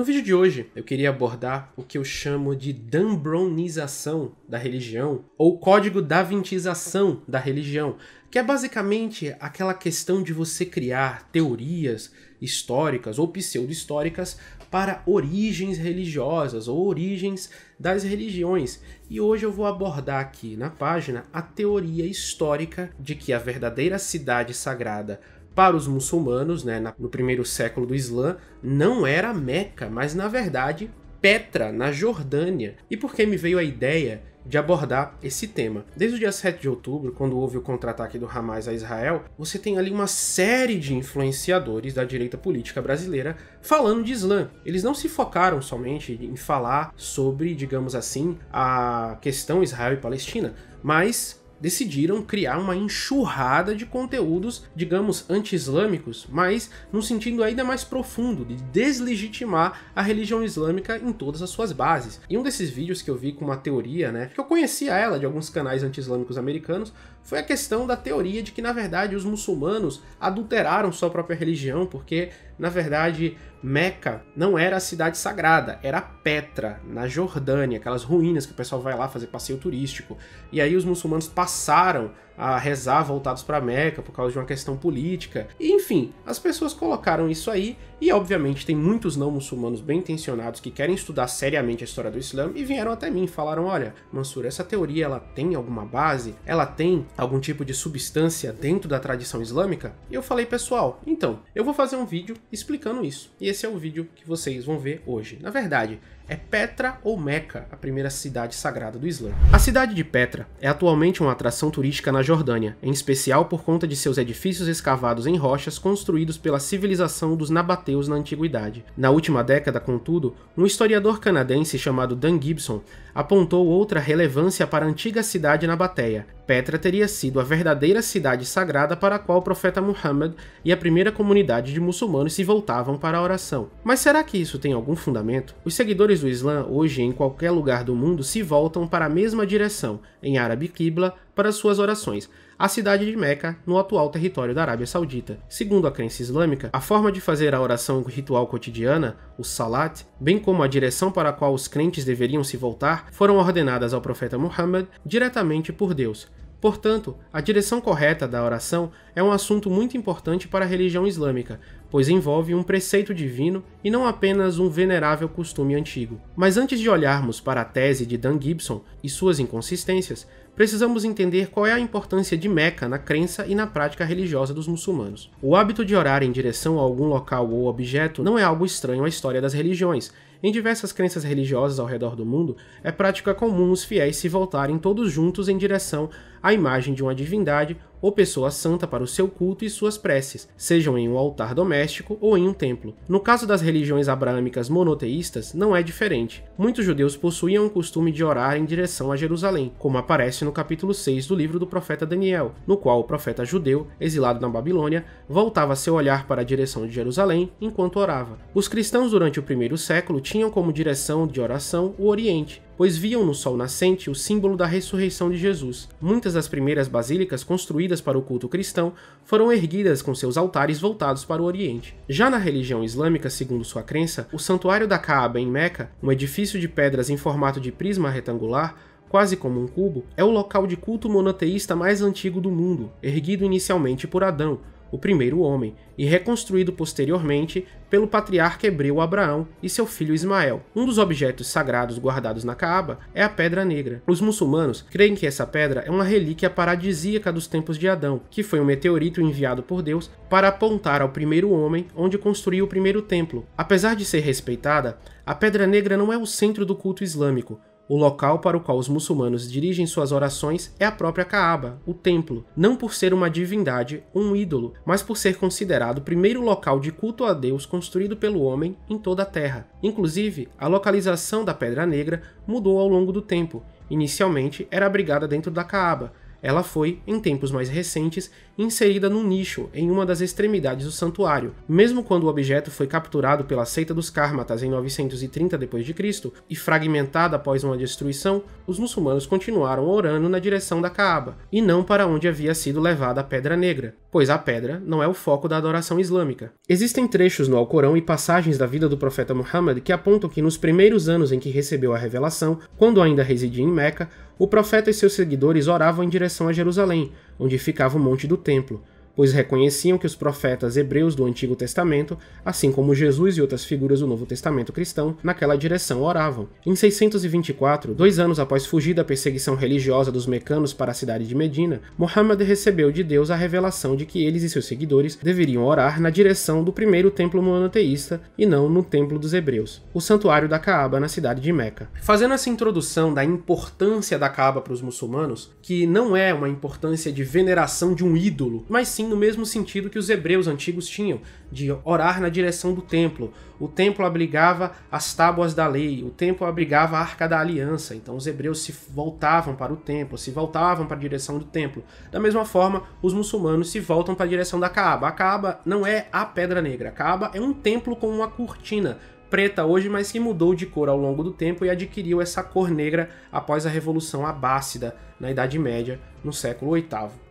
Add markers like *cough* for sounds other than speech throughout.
No vídeo de hoje, eu queria abordar o que eu chamo de dambronização da religião ou código da vintização da religião, que é basicamente aquela questão de você criar teorias históricas ou pseudo-históricas para origens religiosas ou origens das religiões. E hoje eu vou abordar aqui na página a teoria histórica de que a verdadeira cidade sagrada para os muçulmanos, né, no primeiro século do Islã, não era Meca, mas na verdade Petra, na Jordânia. E por que me veio a ideia de abordar esse tema. Desde o dia 7 de outubro, quando houve o contra-ataque do Hamas a Israel, você tem ali uma série de influenciadores da direita política brasileira falando de Islã. Eles não se focaram somente em falar sobre, digamos assim, a questão Israel e Palestina, mas decidiram criar uma enxurrada de conteúdos, digamos, anti-islâmicos, mas num sentido ainda mais profundo de deslegitimar a religião islâmica em todas as suas bases. E um desses vídeos que eu vi com uma teoria, né, que eu conhecia ela de alguns canais anti-islâmicos americanos, foi a questão da teoria de que, na verdade, os muçulmanos adulteraram sua própria religião, porque, na verdade, Meca não era a cidade sagrada, era Petra, na Jordânia, aquelas ruínas que o pessoal vai lá fazer passeio turístico. E aí os muçulmanos passaram a rezar voltados para Meca por causa de uma questão política. E, enfim, as pessoas colocaram isso aí e obviamente tem muitos não muçulmanos bem intencionados que querem estudar seriamente a história do Islã e vieram até mim e falaram: "Olha, Mansur, essa teoria ela tem alguma base? Ela tem algum tipo de substância dentro da tradição islâmica?" E eu falei: "Pessoal, então, eu vou fazer um vídeo explicando isso. E esse é o vídeo que vocês vão ver hoje. Na verdade, é Petra ou Meca, a primeira cidade sagrada do Islã. A cidade de Petra é atualmente uma atração turística na Jordânia, em especial por conta de seus edifícios escavados em rochas construídos pela civilização dos nabateus na antiguidade. Na última década, contudo, um historiador canadense chamado Dan Gibson apontou outra relevância para a antiga cidade na Bateia. Petra teria sido a verdadeira cidade sagrada para a qual o profeta Muhammad e a primeira comunidade de muçulmanos se voltavam para a oração. Mas será que isso tem algum fundamento? Os seguidores do Islã, hoje em qualquer lugar do mundo, se voltam para a mesma direção, em árabe Qibla, para suas orações, a cidade de Meca, no atual território da Arábia Saudita. Segundo a crença islâmica, a forma de fazer a oração ritual cotidiana, o salat, bem como a direção para a qual os crentes deveriam se voltar, foram ordenadas ao profeta Muhammad diretamente por Deus, Portanto, a direção correta da oração é um assunto muito importante para a religião islâmica, pois envolve um preceito divino e não apenas um venerável costume antigo. Mas antes de olharmos para a tese de Dan Gibson e suas inconsistências, precisamos entender qual é a importância de Meca na crença e na prática religiosa dos muçulmanos. O hábito de orar em direção a algum local ou objeto não é algo estranho à história das religiões. Em diversas crenças religiosas ao redor do mundo, é prática comum os fiéis se voltarem todos juntos em direção à imagem de uma divindade ou pessoa santa para o seu culto e suas preces, sejam em um altar doméstico ou em um templo. No caso das religiões abraâmicas monoteístas, não é diferente. Muitos judeus possuíam o costume de orar em direção a Jerusalém, como aparece no capítulo 6 do livro do profeta Daniel, no qual o profeta judeu, exilado na Babilônia, voltava seu olhar para a direção de Jerusalém enquanto orava. Os cristãos durante o primeiro século tinham como direção de oração o Oriente, pois viam no sol nascente o símbolo da ressurreição de Jesus. Muitas das primeiras basílicas construídas para o culto cristão foram erguidas com seus altares voltados para o Oriente. Já na religião islâmica, segundo sua crença, o santuário da Kaaba em Meca, um edifício de pedras em formato de prisma retangular, quase como um cubo, é o local de culto monoteísta mais antigo do mundo, erguido inicialmente por Adão, o primeiro homem, e reconstruído posteriormente pelo patriarca hebreu Abraão e seu filho Ismael. Um dos objetos sagrados guardados na Caaba é a Pedra Negra. Os muçulmanos creem que essa pedra é uma relíquia paradisíaca dos tempos de Adão, que foi um meteorito enviado por Deus para apontar ao primeiro homem onde construiu o primeiro templo. Apesar de ser respeitada, a Pedra Negra não é o centro do culto islâmico, o local para o qual os muçulmanos dirigem suas orações é a própria Kaaba, o templo, não por ser uma divindade, um ídolo, mas por ser considerado o primeiro local de culto a Deus construído pelo homem em toda a Terra. Inclusive, a localização da Pedra Negra mudou ao longo do tempo. Inicialmente era abrigada dentro da Kaaba, ela foi, em tempos mais recentes, inserida num nicho em uma das extremidades do santuário. Mesmo quando o objeto foi capturado pela seita dos Kármatas em 930 d.C. e fragmentado após uma destruição, os muçulmanos continuaram orando na direção da Kaaba, e não para onde havia sido levada a Pedra Negra, pois a pedra não é o foco da adoração islâmica. Existem trechos no Alcorão e passagens da vida do profeta Muhammad que apontam que nos primeiros anos em que recebeu a revelação, quando ainda residia em Meca, o profeta e seus seguidores oravam em direção a Jerusalém, onde ficava o monte do templo, pois reconheciam que os profetas hebreus do Antigo Testamento, assim como Jesus e outras figuras do Novo Testamento cristão, naquela direção oravam. Em 624, dois anos após fugir da perseguição religiosa dos mecanos para a cidade de Medina, Muhammad recebeu de Deus a revelação de que eles e seus seguidores deveriam orar na direção do primeiro templo monoteísta e não no templo dos hebreus, o santuário da Caaba na cidade de Meca. Fazendo essa introdução da importância da Caaba para os muçulmanos, que não é uma importância de veneração de um ídolo, mas sim no mesmo sentido que os hebreus antigos tinham, de orar na direção do templo. O templo abrigava as tábuas da lei, o templo abrigava a arca da aliança, então os hebreus se voltavam para o templo, se voltavam para a direção do templo. Da mesma forma, os muçulmanos se voltam para a direção da Kaaba. A Kaaba não é a Pedra Negra, a Kaaba é um templo com uma cortina preta hoje, mas que mudou de cor ao longo do tempo e adquiriu essa cor negra após a Revolução Abássida na Idade Média, no século VIII.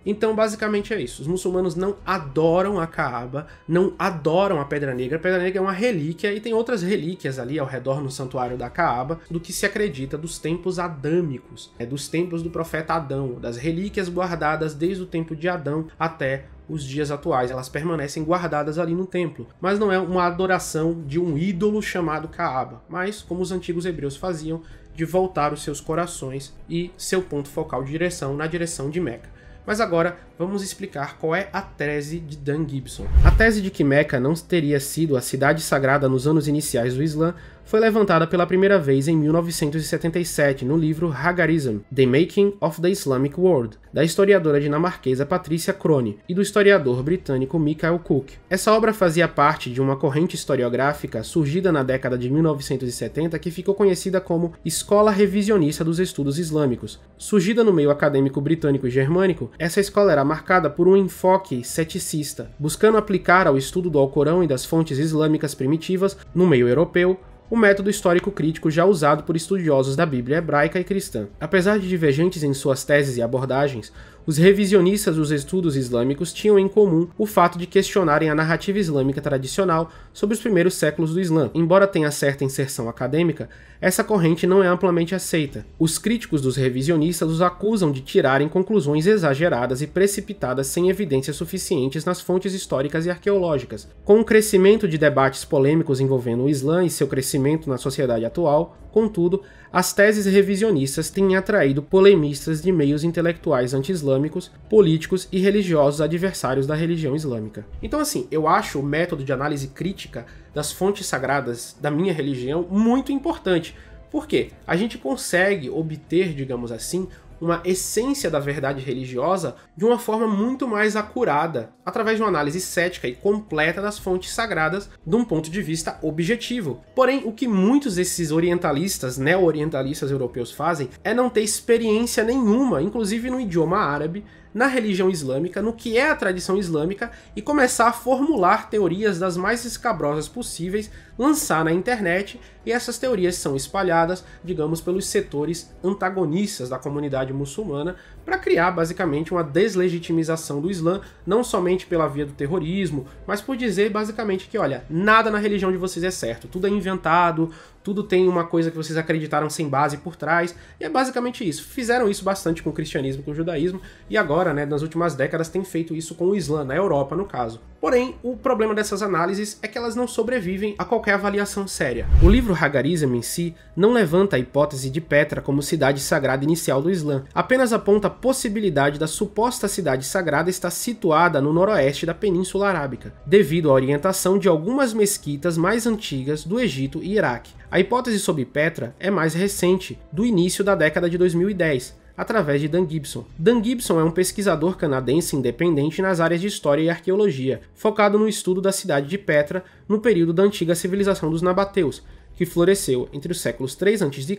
Então, basicamente é isso. Os muçulmanos não adoram a Kaaba, não adoram a Pedra Negra. A Pedra Negra é uma relíquia e tem outras relíquias ali ao redor no santuário da Kaaba do que se acredita dos tempos adâmicos, é dos tempos do profeta Adão, das relíquias guardadas desde o tempo de Adão até os dias atuais. Elas permanecem guardadas ali no templo, mas não é uma adoração de um ídolo chamado Kaaba, mas como os antigos hebreus faziam, de voltar os seus corações e seu ponto focal de direção na direção de Meca. Mas agora vamos explicar qual é a tese de Dan Gibson. A tese de que Meca não teria sido a cidade sagrada nos anos iniciais do Islã foi levantada pela primeira vez em 1977 no livro Hagarism: The Making of the Islamic World, da historiadora dinamarquesa Patricia Crone e do historiador britânico Michael Cook. Essa obra fazia parte de uma corrente historiográfica surgida na década de 1970 que ficou conhecida como Escola Revisionista dos Estudos Islâmicos. Surgida no meio acadêmico britânico e germânico, essa escola era marcada por um enfoque ceticista, buscando aplicar ao estudo do Alcorão e das fontes islâmicas primitivas, no meio europeu, o método histórico crítico já usado por estudiosos da Bíblia hebraica e cristã. Apesar de divergentes em suas teses e abordagens, os revisionistas dos estudos islâmicos tinham em comum o fato de questionarem a narrativa islâmica tradicional sobre os primeiros séculos do Islã. Embora tenha certa inserção acadêmica, essa corrente não é amplamente aceita. Os críticos dos revisionistas os acusam de tirarem conclusões exageradas e precipitadas sem evidências suficientes nas fontes históricas e arqueológicas. Com o crescimento de debates polêmicos envolvendo o Islã e seu crescimento na sociedade atual, contudo, as teses revisionistas têm atraído polemistas de meios intelectuais anti-islâmicos, políticos e religiosos adversários da religião islâmica. Então, assim, eu acho o método de análise crítica das fontes sagradas da minha religião muito importante. Por quê? A gente consegue obter, digamos assim, uma essência da verdade religiosa de uma forma muito mais acurada, através de uma análise cética e completa das fontes sagradas de um ponto de vista objetivo. Porém, o que muitos desses orientalistas, neo-orientalistas europeus fazem é não ter experiência nenhuma, inclusive no idioma árabe, na religião islâmica, no que é a tradição islâmica e começar a formular teorias das mais escabrosas possíveis, lançar na internet, e essas teorias são espalhadas, digamos, pelos setores antagonistas da comunidade muçulmana, para criar basicamente uma deslegitimização do Islã, não somente pela via do terrorismo, mas por dizer basicamente que, olha, nada na religião de vocês é certo, tudo é inventado, tudo tem uma coisa que vocês acreditaram sem base por trás, e é basicamente isso. Fizeram isso bastante com o cristianismo, com o judaísmo, e agora, né, nas últimas décadas, tem feito isso com o Islã, na Europa, no caso. Porém, o problema dessas análises é que elas não sobrevivem a qualquer avaliação séria. O livro Hagarism em si não levanta a hipótese de Petra como cidade sagrada inicial do Islã, apenas aponta possibilidade da suposta cidade sagrada estar situada no noroeste da Península Arábica, devido à orientação de algumas mesquitas mais antigas do Egito e Iraque. A hipótese sobre Petra é mais recente, do início da década de 2010, através de Dan Gibson. Dan Gibson é um pesquisador canadense independente nas áreas de história e arqueologia, focado no estudo da cidade de Petra no período da antiga civilização dos Nabateus, que floresceu entre os séculos 3 a.C.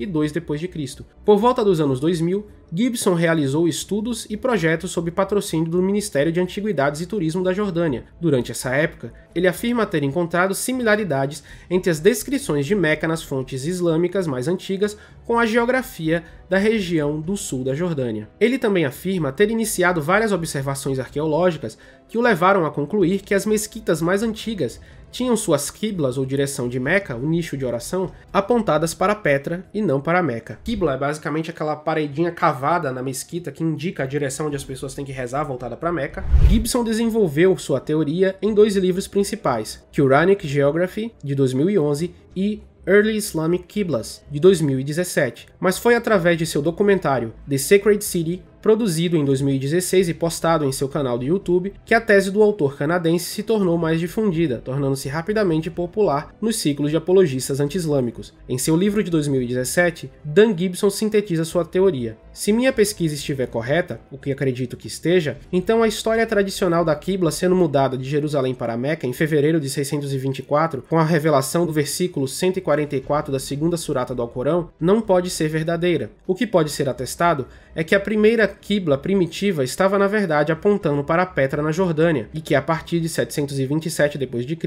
e 2 d.C. Por volta dos anos 2000, Gibson realizou estudos e projetos sob patrocínio do Ministério de Antiguidades e Turismo da Jordânia. Durante essa época, ele afirma ter encontrado similaridades entre as descrições de Meca nas fontes islâmicas mais antigas com a geografia da região do sul da Jordânia. Ele também afirma ter iniciado várias observações arqueológicas que o levaram a concluir que as mesquitas mais antigas tinham suas quiblas ou direção de Meca, o nicho de oração, apontadas para Petra e não para Meca. Quibla é basicamente aquela paredinha cavada na mesquita que indica a direção onde as pessoas têm que rezar voltada para Meca. Gibson desenvolveu sua teoria em dois livros principais, Quranic Geography, de 2011, e Early Islamic Qiblas, de 2017, mas foi através de seu documentário The Sacred City produzido em 2016 e postado em seu canal do YouTube, que a tese do autor canadense se tornou mais difundida, tornando-se rapidamente popular nos ciclos de apologistas anti-islâmicos. Em seu livro de 2017, Dan Gibson sintetiza sua teoria. Se minha pesquisa estiver correta, o que acredito que esteja, então a história tradicional da Qibla sendo mudada de Jerusalém para Meca em fevereiro de 624, com a revelação do versículo 144 da segunda surata do Alcorão, não pode ser verdadeira. O que pode ser atestado é que a primeira Qibla primitiva estava na verdade apontando para a Petra na Jordânia, e que a partir de 727 d.C.,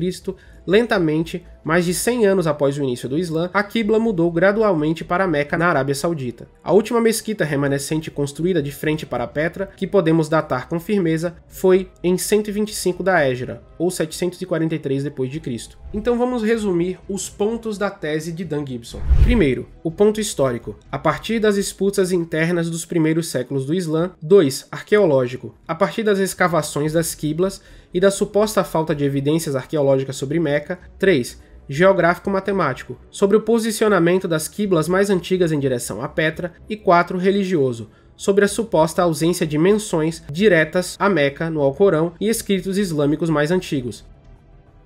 Lentamente, mais de 100 anos após o início do Islã, a Qibla mudou gradualmente para Meca, na Arábia Saudita. A última mesquita remanescente construída de frente para Petra, que podemos datar com firmeza, foi em 125 da Égira, ou 743 d.C. Então vamos resumir os pontos da tese de Dan Gibson. Primeiro, o ponto histórico, a partir das disputas internas dos primeiros séculos do Islã. 2. Arqueológico, a partir das escavações das quiblas e da suposta falta de evidências arqueológicas sobre Meca. 3. Geográfico-matemático, sobre o posicionamento das quiblas mais antigas em direção a Petra. E 4. Religioso, sobre a suposta ausência de menções diretas a Meca no Alcorão e escritos islâmicos mais antigos.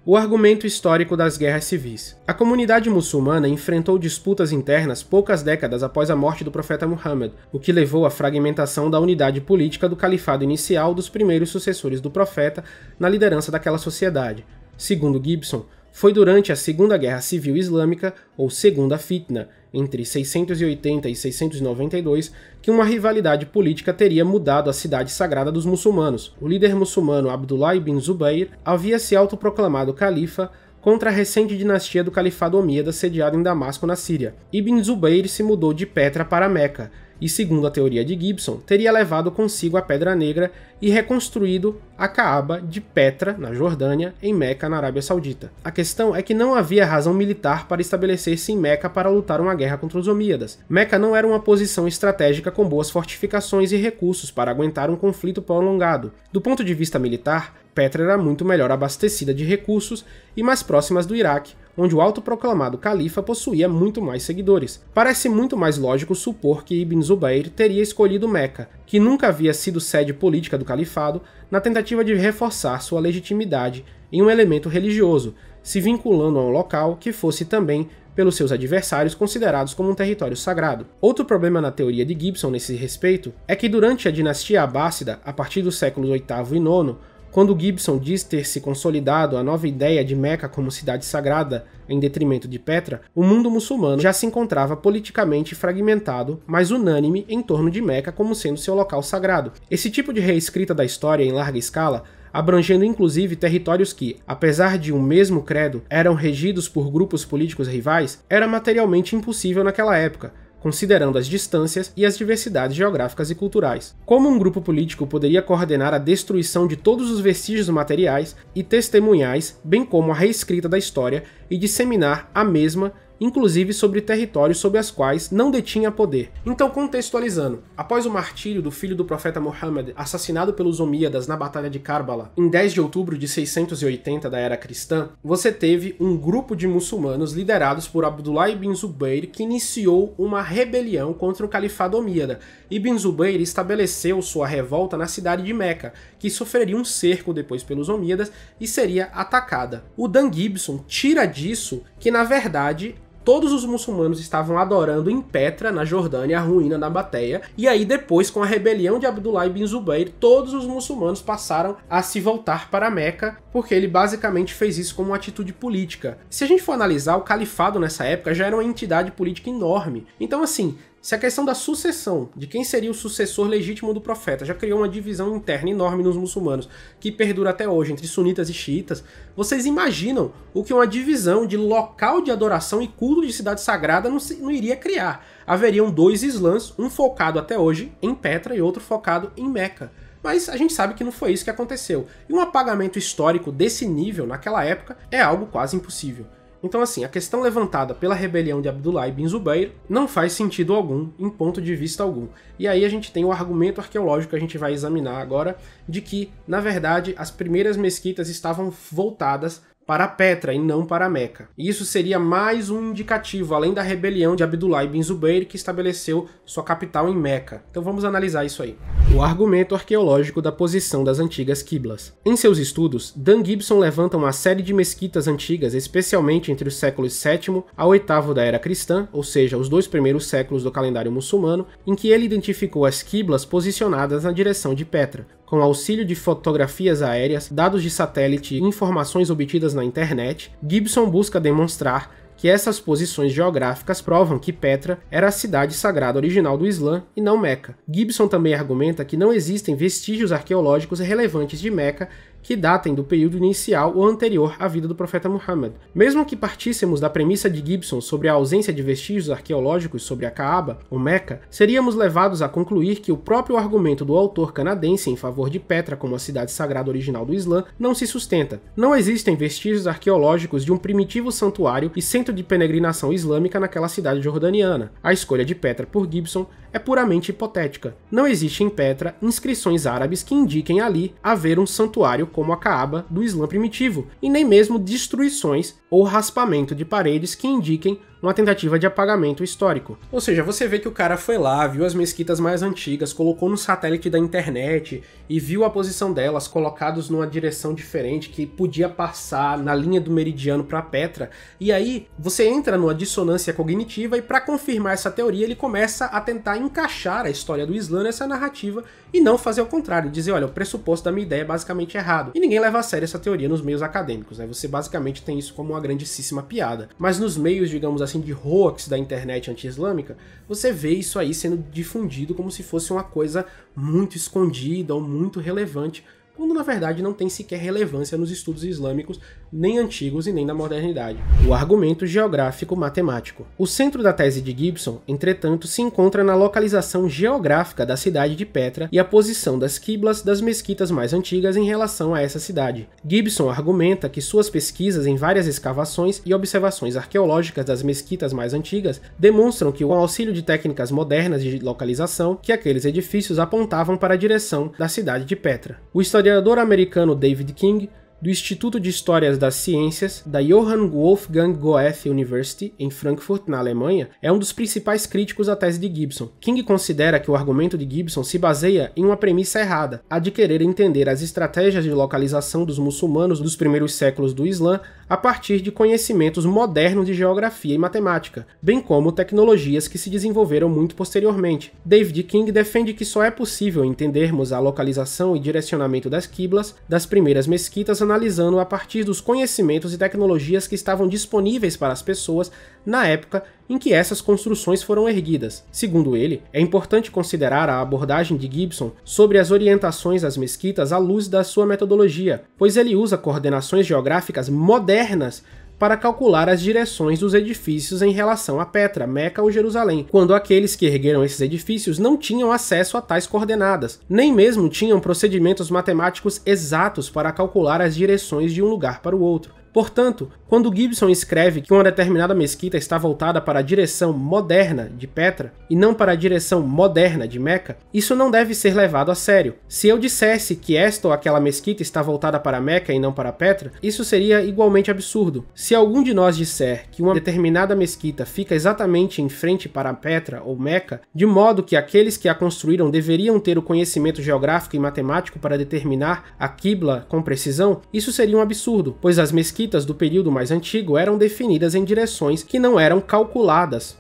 O argumento histórico das guerras civis. A comunidade muçulmana enfrentou disputas internas poucas décadas após a morte do profeta Muhammad, o que levou à fragmentação da unidade política do califado inicial dos primeiros sucessores do profeta na liderança daquela sociedade. Segundo Gibson, foi durante a Segunda Guerra Civil Islâmica, ou Segunda Fitna, entre 680 e 692 que uma rivalidade política teria mudado a cidade sagrada dos muçulmanos. O líder muçulmano Abdullah ibn Zubayr havia se autoproclamado califa contra a recente dinastia do Califado Omíada sediado em Damasco, na Síria. Ibn Zubayr se mudou de Petra para Meca, e, segundo a teoria de Gibson, teria levado consigo a Pedra Negra e reconstruído a Kaaba de Petra, na Jordânia, em Meca, na Arábia Saudita. A questão é que não havia razão militar para estabelecer-se em Meca para lutar uma guerra contra os Omíadas. Meca não era uma posição estratégica com boas fortificações e recursos para aguentar um conflito prolongado. Do ponto de vista militar, Petra era muito melhor abastecida de recursos e mais próximas do Iraque, onde o autoproclamado califa possuía muito mais seguidores. Parece muito mais lógico supor que Ibn Zubayr teria escolhido Meca, que nunca havia sido sede política do califado, na tentativa de reforçar sua legitimidade em um elemento religioso, se vinculando a um local que fosse também pelos seus adversários considerados como um território sagrado. Outro problema na teoria de Gibson nesse respeito é que durante a dinastia Abássida, a partir dos séculos VIII e IX, quando Gibson diz ter se consolidado a nova ideia de Meca como cidade sagrada, em detrimento de Petra, o mundo muçulmano já se encontrava politicamente fragmentado, mas unânime em torno de Meca como sendo seu local sagrado. Esse tipo de reescrita da história em larga escala abrangendo inclusive territórios que, apesar de um mesmo credo, eram regidos por grupos políticos rivais, era materialmente impossível naquela época, considerando as distâncias e as diversidades geográficas e culturais. Como um grupo político poderia coordenar a destruição de todos os vestígios materiais e testemunhais, bem como a reescrita da história e disseminar a mesma inclusive sobre territórios sobre as quais não detinha poder. Então, contextualizando, após o martírio do filho do profeta Muhammad, assassinado pelos Omíadas na Batalha de Karbala, em 10 de outubro de 680 da era cristã, você teve um grupo de muçulmanos liderados por Abdullah ibn Zubayr que iniciou uma rebelião contra o califado Omíada. Ibn Zubayr estabeleceu sua revolta na cidade de Meca, que sofreria um cerco depois pelos Omíadas e seria atacada. O Dan Gibson tira disso que na verdade todos os muçulmanos estavam adorando em Petra, na Jordânia, a ruína da Bateia. E aí depois, com a rebelião de Abdullah ibn Zubayr, todos os muçulmanos passaram a se voltar para Meca, porque ele basicamente fez isso como uma atitude política. Se a gente for analisar, o califado nessa época já era uma entidade política enorme. Então assim, se a questão da sucessão, de quem seria o sucessor legítimo do profeta, já criou uma divisão interna enorme nos muçulmanos, que perdura até hoje entre sunitas e xiitas, vocês imaginam o que uma divisão de local de adoração e culto de cidade sagrada não, se, não iria criar? Haveriam dois islãs, um focado até hoje em Petra e outro focado em Meca. Mas a gente sabe que não foi isso que aconteceu, e um apagamento histórico desse nível naquela época é algo quase impossível. Então, assim, a questão levantada pela rebelião de Abdullah ibn Zubayr não faz sentido algum, em ponto de vista algum. E aí a gente tem o argumento arqueológico que a gente vai examinar agora, de que, na verdade, as primeiras mesquitas estavam voltadas para Petra e não para Meca. E Isso seria mais um indicativo, além da rebelião de Abdullah ibn Zubayr, que estabeleceu sua capital em Meca. Então vamos analisar isso aí o argumento arqueológico da posição das antigas quiblas. Em seus estudos, Dan Gibson levanta uma série de mesquitas antigas, especialmente entre os séculos VII a VIII da Era Cristã, ou seja, os dois primeiros séculos do calendário muçulmano, em que ele identificou as quiblas posicionadas na direção de Petra, com auxílio de fotografias aéreas, dados de satélite e informações obtidas na internet, Gibson busca demonstrar que essas posições geográficas provam que Petra era a cidade sagrada original do Islã e não Meca. Gibson também argumenta que não existem vestígios arqueológicos relevantes de Meca que datem do período inicial ou anterior à vida do profeta Muhammad. Mesmo que partíssemos da premissa de Gibson sobre a ausência de vestígios arqueológicos sobre a Kaaba, ou Meca, seríamos levados a concluir que o próprio argumento do autor canadense em favor de Petra como a cidade sagrada original do Islã não se sustenta. Não existem vestígios arqueológicos de um primitivo santuário e centro de peregrinação islâmica naquela cidade jordaniana. A escolha de Petra por Gibson é puramente hipotética. Não existe em Petra inscrições árabes que indiquem ali haver um santuário como a caaba do Islã primitivo, e nem mesmo destruições ou raspamento de paredes que indiquem uma tentativa de apagamento histórico. Ou seja, você vê que o cara foi lá, viu as mesquitas mais antigas, colocou no satélite da internet e viu a posição delas colocados numa direção diferente que podia passar na linha do meridiano para Petra. E aí você entra numa dissonância cognitiva e para confirmar essa teoria ele começa a tentar encaixar a história do Islã nessa narrativa e não fazer o contrário, dizer, olha, o pressuposto da minha ideia é basicamente errado. E ninguém leva a sério essa teoria nos meios acadêmicos, né? Você basicamente tem isso como uma grandíssima piada. Mas nos meios, digamos assim, assim, de hoax da internet anti-islâmica, você vê isso aí sendo difundido como se fosse uma coisa muito escondida ou muito relevante, quando na verdade não tem sequer relevância nos estudos islâmicos, nem antigos e nem da modernidade. O argumento geográfico-matemático. O centro da tese de Gibson, entretanto, se encontra na localização geográfica da cidade de Petra e a posição das quiblas das mesquitas mais antigas em relação a essa cidade. Gibson argumenta que suas pesquisas em várias escavações e observações arqueológicas das mesquitas mais antigas demonstram que, com auxílio de técnicas modernas de localização, que aqueles edifícios apontavam para a direção da cidade de Petra. O historiador americano David King do Instituto de Histórias das Ciências da Johann Wolfgang Goethe University, em Frankfurt, na Alemanha, é um dos principais críticos à tese de Gibson. King considera que o argumento de Gibson se baseia em uma premissa errada, a de querer entender as estratégias de localização dos muçulmanos dos primeiros séculos do Islã a partir de conhecimentos modernos de geografia e matemática, bem como tecnologias que se desenvolveram muito posteriormente. David King defende que só é possível entendermos a localização e direcionamento das quiblas das primeiras mesquitas analisando a partir dos conhecimentos e tecnologias que estavam disponíveis para as pessoas na época em que essas construções foram erguidas. Segundo ele, é importante considerar a abordagem de Gibson sobre as orientações às mesquitas à luz da sua metodologia, pois ele usa coordenações geográficas modernas para calcular as direções dos edifícios em relação a Petra, Meca ou Jerusalém, quando aqueles que ergueram esses edifícios não tinham acesso a tais coordenadas, nem mesmo tinham procedimentos matemáticos exatos para calcular as direções de um lugar para o outro. Portanto, quando Gibson escreve que uma determinada mesquita está voltada para a direção moderna de Petra e não para a direção moderna de Meca, isso não deve ser levado a sério. Se eu dissesse que esta ou aquela mesquita está voltada para Meca e não para Petra, isso seria igualmente absurdo. Se algum de nós disser que uma determinada mesquita fica exatamente em frente para Petra ou Meca, de modo que aqueles que a construíram deveriam ter o conhecimento geográfico e matemático para determinar a Qibla com precisão, isso seria um absurdo, pois as mesquitas mesquitas do período mais antigo eram definidas em direções que não eram calculadas.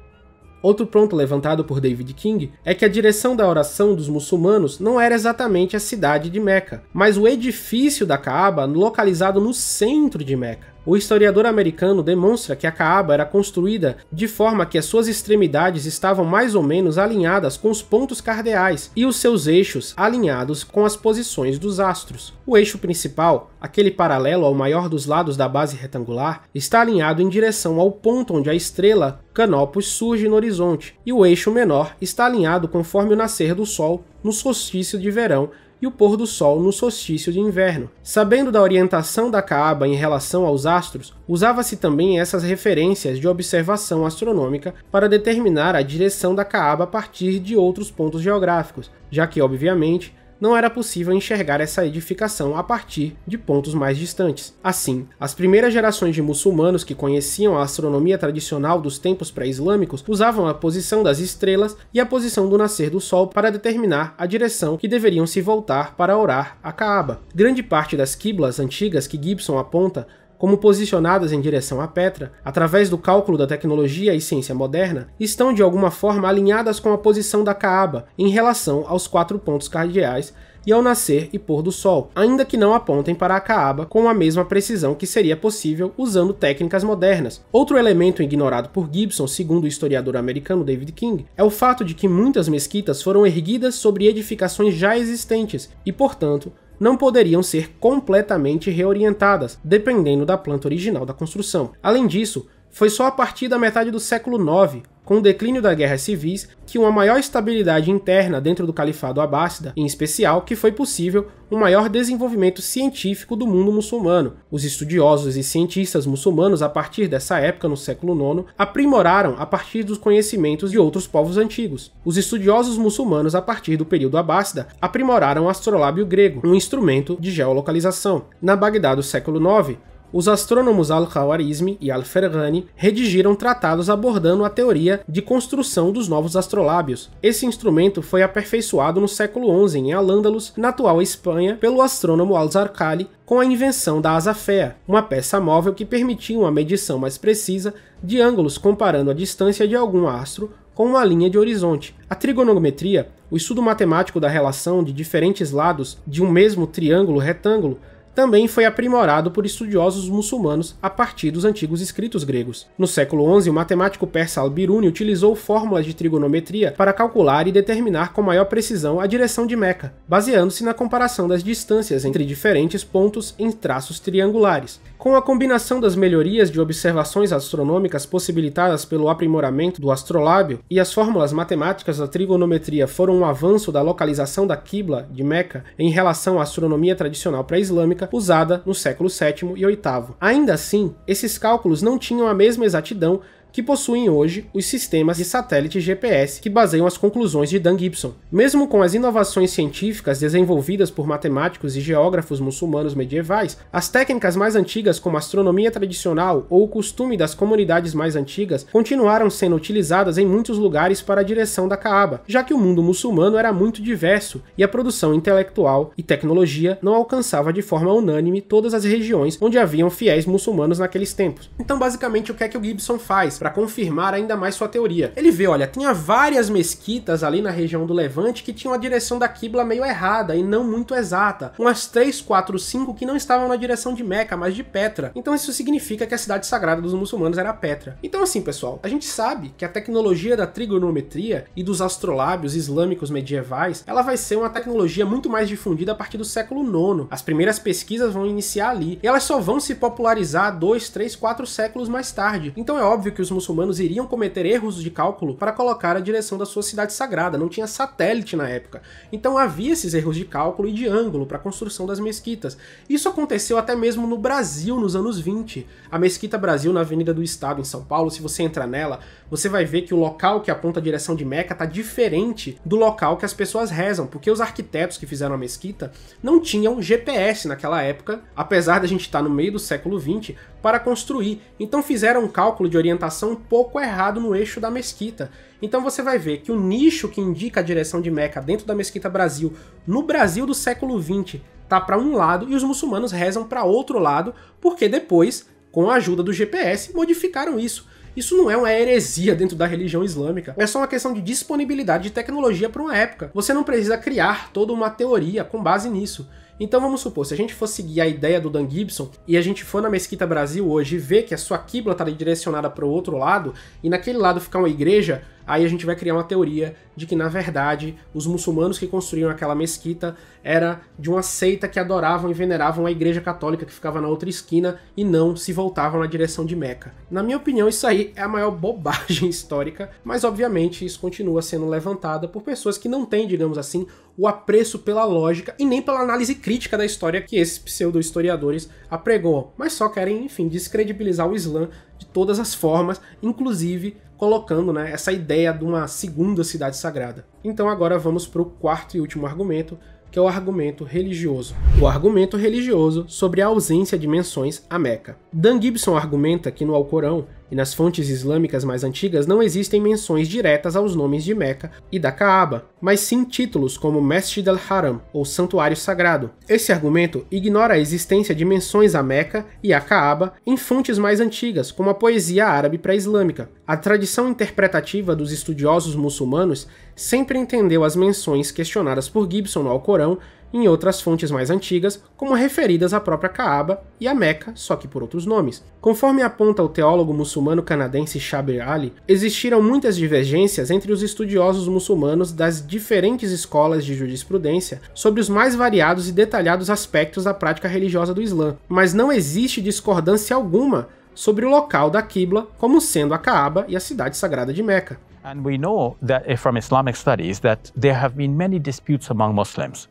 Outro ponto levantado por David King é que a direção da oração dos muçulmanos não era exatamente a cidade de Meca, mas o edifício da Kaaba localizado no centro de Meca. O historiador americano demonstra que a Kaaba era construída de forma que as suas extremidades estavam mais ou menos alinhadas com os pontos cardeais e os seus eixos alinhados com as posições dos astros. O eixo principal, aquele paralelo ao maior dos lados da base retangular, está alinhado em direção ao ponto onde a estrela Canopus surge no horizonte, e o eixo menor está alinhado conforme o nascer do Sol no solstício de verão e o pôr do sol no solstício de inverno. Sabendo da orientação da Kaaba em relação aos astros, usava-se também essas referências de observação astronômica para determinar a direção da Kaaba a partir de outros pontos geográficos, já que, obviamente, não era possível enxergar essa edificação a partir de pontos mais distantes. Assim, as primeiras gerações de muçulmanos que conheciam a astronomia tradicional dos tempos pré-islâmicos usavam a posição das estrelas e a posição do nascer do sol para determinar a direção que deveriam se voltar para orar a Kaaba. Grande parte das quiblas antigas que Gibson aponta como posicionadas em direção a Petra, através do cálculo da tecnologia e ciência moderna, estão de alguma forma alinhadas com a posição da Kaaba em relação aos quatro pontos cardeais e ao nascer e pôr do sol, ainda que não apontem para a Kaaba com a mesma precisão que seria possível usando técnicas modernas. Outro elemento ignorado por Gibson, segundo o historiador americano David King, é o fato de que muitas mesquitas foram erguidas sobre edificações já existentes e, portanto, não poderiam ser completamente reorientadas, dependendo da planta original da construção. Além disso, foi só a partir da metade do século IX, com o declínio das guerras civis, que uma maior estabilidade interna dentro do Califado Abássida, em especial, que foi possível um maior desenvolvimento científico do mundo muçulmano. Os estudiosos e cientistas muçulmanos a partir dessa época, no século IX, aprimoraram a partir dos conhecimentos de outros povos antigos. Os estudiosos muçulmanos a partir do período Abássida aprimoraram o astrolábio grego, um instrumento de geolocalização. Na Bagdá do século IX, os astrônomos Al-Khwarizmi e Al-Ferghani redigiram tratados abordando a teoria de construção dos novos astrolábios. Esse instrumento foi aperfeiçoado no século XI em Al-Andalus, na atual Espanha, pelo astrônomo Al-Zarqali com a invenção da asa fea, uma peça móvel que permitia uma medição mais precisa de ângulos comparando a distância de algum astro com uma linha de horizonte. A trigonometria, o estudo matemático da relação de diferentes lados de um mesmo triângulo retângulo, também foi aprimorado por estudiosos muçulmanos a partir dos antigos escritos gregos. No século XI, o matemático persa Al-Biruni utilizou fórmulas de trigonometria para calcular e determinar com maior precisão a direção de Meca, baseando-se na comparação das distâncias entre diferentes pontos em traços triangulares. Com a combinação das melhorias de observações astronômicas possibilitadas pelo aprimoramento do astrolábio e as fórmulas matemáticas da trigonometria foram um avanço da localização da Qibla de Meca em relação à astronomia tradicional pré-islâmica usada no século VII e VIII. Ainda assim, esses cálculos não tinham a mesma exatidão que possuem hoje os sistemas de satélite GPS que baseiam as conclusões de Dan Gibson. Mesmo com as inovações científicas desenvolvidas por matemáticos e geógrafos muçulmanos medievais, as técnicas mais antigas como a astronomia tradicional ou o costume das comunidades mais antigas continuaram sendo utilizadas em muitos lugares para a direção da Kaaba, já que o mundo muçulmano era muito diverso e a produção intelectual e tecnologia não alcançava de forma unânime todas as regiões onde haviam fiéis muçulmanos naqueles tempos. Então, basicamente, o que é que o Gibson faz? para confirmar ainda mais sua teoria. Ele vê, olha, tinha várias mesquitas ali na região do Levante que tinham a direção da Qibla meio errada e não muito exata. Umas 3, 4, 5 que não estavam na direção de Meca, mas de Petra. Então isso significa que a cidade sagrada dos muçulmanos era Petra. Então assim, pessoal, a gente sabe que a tecnologia da trigonometria e dos astrolábios islâmicos medievais, ela vai ser uma tecnologia muito mais difundida a partir do século IX. As primeiras pesquisas vão iniciar ali, e elas só vão se popularizar 2, 3, 4 séculos mais tarde. Então é óbvio que os muçulmanos iriam cometer erros de cálculo para colocar a direção da sua cidade sagrada, não tinha satélite na época. Então havia esses erros de cálculo e de ângulo para a construção das mesquitas. Isso aconteceu até mesmo no Brasil nos anos 20. A Mesquita Brasil na Avenida do Estado em São Paulo, se você entrar nela, você vai ver que o local que aponta a direção de Meca está diferente do local que as pessoas rezam, porque os arquitetos que fizeram a mesquita não tinham GPS naquela época, apesar da gente estar tá no meio do século 20, para construir. Então fizeram um cálculo de orientação inclinação um pouco errado no eixo da mesquita. Então você vai ver que o nicho que indica a direção de Meca dentro da mesquita Brasil, no Brasil do século XX, tá para um lado e os muçulmanos rezam para outro lado, porque depois, com a ajuda do GPS, modificaram isso. Isso não é uma heresia dentro da religião islâmica, é só uma questão de disponibilidade de tecnologia para uma época. Você não precisa criar toda uma teoria com base nisso. Então vamos supor, se a gente for seguir a ideia do Dan Gibson e a gente for na Mesquita Brasil hoje e ver que a sua quibla está direcionada para o outro lado e naquele lado ficar uma igreja, aí a gente vai criar uma teoria de que, na verdade, os muçulmanos que construíram aquela mesquita era de uma seita que adoravam e veneravam a igreja católica que ficava na outra esquina e não se voltavam na direção de Meca. Na minha opinião, isso aí é a maior bobagem *laughs* histórica, mas obviamente isso continua sendo levantada por pessoas que não têm, digamos assim, o apreço pela lógica e nem pela análise crítica da história que esses pseudo-historiadores apregoam, mas só querem, enfim, descredibilizar o Islã de todas as formas, inclusive colocando né, essa ideia de uma segunda cidade sagrada. Então agora vamos para o quarto e último argumento, que é o argumento religioso. O argumento religioso sobre a ausência de menções a Meca. Dan Gibson argumenta que no Alcorão e nas fontes islâmicas mais antigas não existem menções diretas aos nomes de Meca e da Kaaba, mas sim títulos como Masjid al-Haram, ou Santuário Sagrado. Esse argumento ignora a existência de menções a Meca e a Kaaba em fontes mais antigas, como a poesia árabe pré-islâmica. A tradição interpretativa dos estudiosos muçulmanos sempre entendeu as menções questionadas por Gibson no Alcorão em outras fontes mais antigas, como referidas à própria Kaaba e à Meca, só que por outros nomes. Conforme aponta o teólogo muçulmano canadense Shaber Ali, existiram muitas divergências entre os estudiosos muçulmanos das diferentes escolas de jurisprudência sobre os mais variados e detalhados aspectos da prática religiosa do Islã, mas não existe discordância alguma sobre o local da Qibla como sendo a Kaaba e a cidade sagrada de Meca. And we know that from Islamic studies that there have been many disputes among Muslims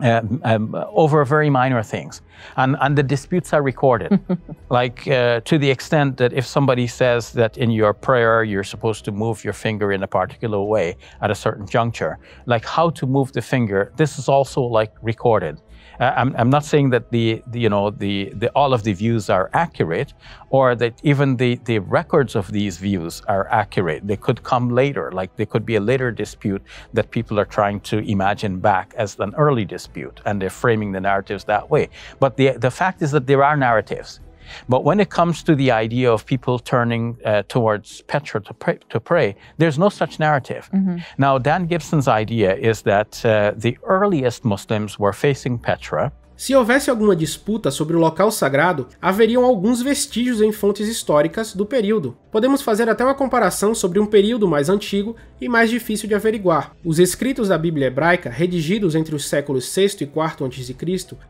Um, um, over very minor things. And, and the disputes are recorded. *laughs* like uh, to the extent that if somebody says that in your prayer you're supposed to move your finger in a particular way at a certain juncture, like how to move the finger, this is also like recorded. Uh, I'm, I'm, not saying that the, the you know the, the, all of the views are accurate, or that even the, the records of these views are accurate. They could come later, like there could be a later dispute that people are trying to imagine back as an early dispute, and they're framing the narratives that way. But the the fact is that there are narratives, But when it comes to the idea of people turning uh, towards Petra to pray, to pray, there's no such narrative. Mm-hmm. Now, Dan Gibson's idea is that uh, the earliest Muslims were facing Petra. Se houvesse alguma disputa sobre o local sagrado, haveriam alguns vestígios em fontes históricas do período. Podemos fazer até uma comparação sobre um período mais antigo e mais difícil de averiguar. Os escritos da Bíblia hebraica, redigidos entre os séculos VI e 4 a.C.,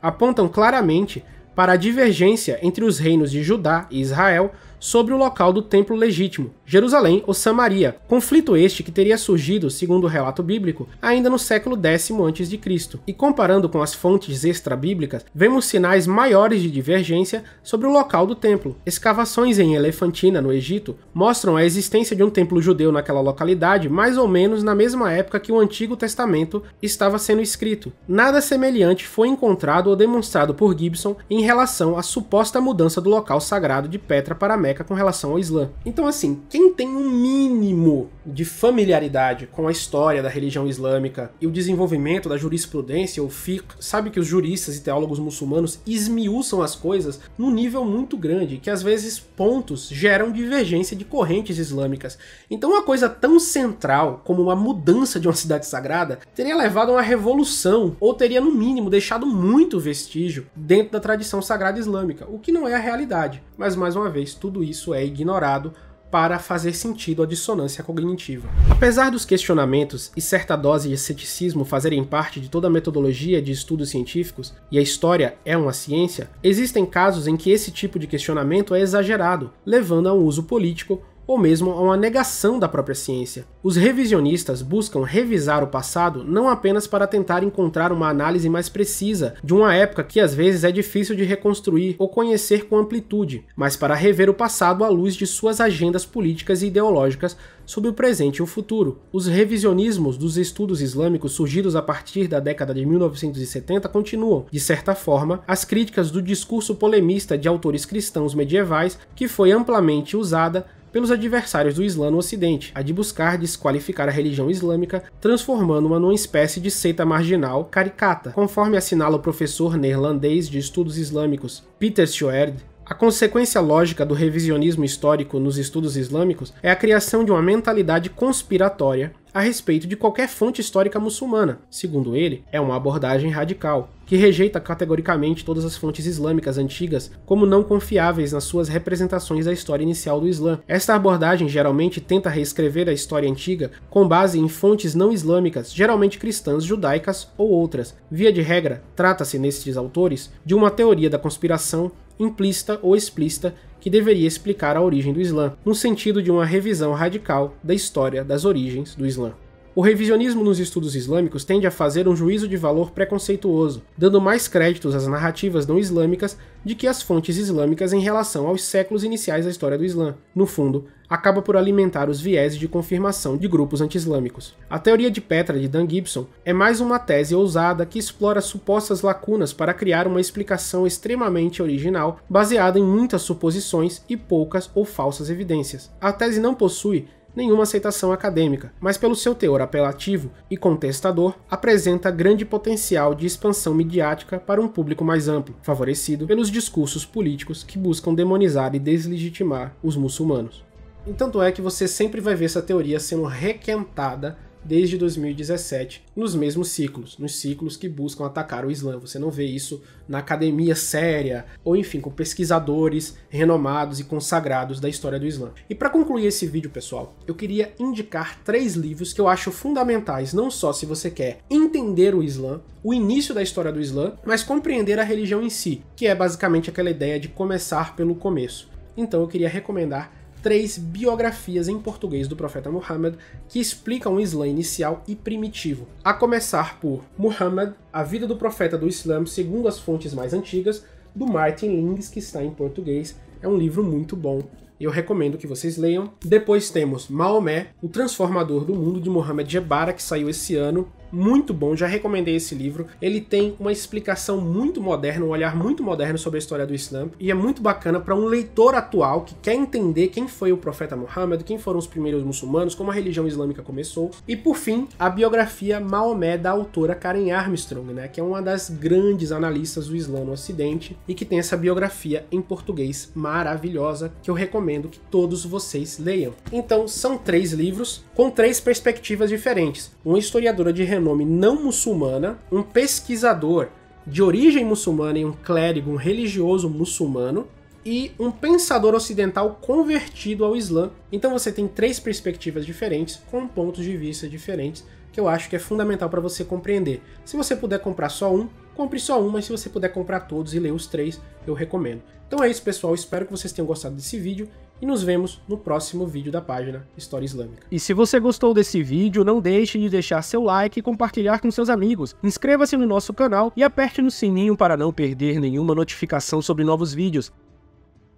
apontam claramente para a divergência entre os reinos de Judá e Israel sobre o local do templo legítimo, Jerusalém ou Samaria, conflito este que teria surgido, segundo o relato bíblico, ainda no século X a.C. E comparando com as fontes extra-bíblicas, vemos sinais maiores de divergência sobre o local do templo. Escavações em Elefantina, no Egito, mostram a existência de um templo judeu naquela localidade mais ou menos na mesma época que o Antigo Testamento estava sendo escrito. Nada semelhante foi encontrado ou demonstrado por Gibson em relação à suposta mudança do local sagrado de Petra para Meca com relação ao Islã. Então, assim, quem tem um mínimo de familiaridade com a história da religião islâmica e o desenvolvimento da jurisprudência, o fiqh, sabe que os juristas e teólogos muçulmanos esmiuçam as coisas num nível muito grande, que às vezes pontos geram divergência de correntes islâmicas. Então, uma coisa tão central como uma mudança de uma cidade sagrada teria levado a uma revolução, ou teria, no mínimo, deixado muito vestígio dentro da tradição sagrada islâmica, o que não é a realidade mas mais uma vez tudo isso é ignorado para fazer sentido à dissonância cognitiva. Apesar dos questionamentos e certa dose de ceticismo fazerem parte de toda a metodologia de estudos científicos, e a história é uma ciência, existem casos em que esse tipo de questionamento é exagerado, levando a um uso político ou mesmo a uma negação da própria ciência. Os revisionistas buscam revisar o passado não apenas para tentar encontrar uma análise mais precisa de uma época que às vezes é difícil de reconstruir ou conhecer com amplitude, mas para rever o passado à luz de suas agendas políticas e ideológicas sobre o presente e o futuro. Os revisionismos dos estudos islâmicos surgidos a partir da década de 1970 continuam, de certa forma, as críticas do discurso polemista de autores cristãos medievais que foi amplamente usada pelos adversários do Islã no Ocidente, a de buscar desqualificar a religião islâmica, transformando-a numa espécie de seita marginal caricata, conforme assinala o professor neerlandês de estudos islâmicos Peter Schoerd, a consequência lógica do revisionismo histórico nos estudos islâmicos é a criação de uma mentalidade conspiratória a respeito de qualquer fonte histórica muçulmana. Segundo ele, é uma abordagem radical, que rejeita categoricamente todas as fontes islâmicas antigas como não confiáveis nas suas representações da história inicial do Islã. Esta abordagem geralmente tenta reescrever a história antiga com base em fontes não islâmicas, geralmente cristãs, judaicas ou outras. Via de regra, trata-se nestes autores de uma teoria da conspiração implícita ou explícita que deveria explicar a origem do Islã, no sentido de uma revisão radical da história das origens do Islã. O revisionismo nos estudos islâmicos tende a fazer um juízo de valor preconceituoso, dando mais créditos às narrativas não islâmicas de que às fontes islâmicas em relação aos séculos iniciais da história do Islã. No fundo, acaba por alimentar os viéses de confirmação de grupos anti-islâmicos. A teoria de Petra de Dan Gibson é mais uma tese ousada que explora supostas lacunas para criar uma explicação extremamente original, baseada em muitas suposições e poucas ou falsas evidências. A tese não possui nenhuma aceitação acadêmica, mas pelo seu teor apelativo e contestador, apresenta grande potencial de expansão midiática para um público mais amplo, favorecido pelos discursos políticos que buscam demonizar e deslegitimar os muçulmanos. E então, tanto é que você sempre vai ver essa teoria sendo requentada desde 2017 nos mesmos ciclos, nos ciclos que buscam atacar o Islã. Você não vê isso na academia séria ou enfim, com pesquisadores renomados e consagrados da história do Islã. E para concluir esse vídeo, pessoal, eu queria indicar três livros que eu acho fundamentais, não só se você quer entender o Islã, o início da história do Islã, mas compreender a religião em si, que é basicamente aquela ideia de começar pelo começo. Então eu queria recomendar três biografias em português do profeta Muhammad que explicam o Islã inicial e primitivo, a começar por Muhammad, a vida do profeta do Islã segundo as fontes mais antigas, do Martin Lings, que está em português. É um livro muito bom eu recomendo que vocês leiam. Depois temos Maomé, o Transformador do Mundo, de Mohamed Jebara, que saiu esse ano muito bom, já recomendei esse livro. Ele tem uma explicação muito moderna, um olhar muito moderno sobre a história do Islã, e é muito bacana para um leitor atual que quer entender quem foi o profeta Muhammad, quem foram os primeiros muçulmanos, como a religião islâmica começou. E por fim, a biografia Maomé da autora Karen Armstrong, né, que é uma das grandes analistas do Islã no Ocidente e que tem essa biografia em português maravilhosa que eu recomendo que todos vocês leiam. Então, são três livros com três perspectivas diferentes. Uma historiadora de renome nome não muçulmana, um pesquisador de origem muçulmana e um clérigo, um religioso muçulmano, e um pensador ocidental convertido ao Islã. Então você tem três perspectivas diferentes, com pontos de vista diferentes, que eu acho que é fundamental para você compreender. Se você puder comprar só um, compre só um, mas se você puder comprar todos e ler os três, eu recomendo. Então é isso, pessoal. Espero que vocês tenham gostado desse vídeo e nos vemos no próximo vídeo da página História Islâmica. E se você gostou desse vídeo, não deixe de deixar seu like e compartilhar com seus amigos. Inscreva-se no nosso canal e aperte no sininho para não perder nenhuma notificação sobre novos vídeos.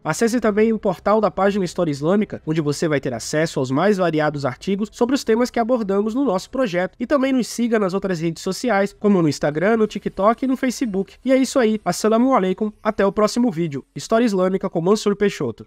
Acesse também o portal da página História Islâmica, onde você vai ter acesso aos mais variados artigos sobre os temas que abordamos no nosso projeto. E também nos siga nas outras redes sociais, como no Instagram, no TikTok e no Facebook. E é isso aí. Assalamu alaikum. Até o próximo vídeo. História Islâmica com Mansur Peixoto.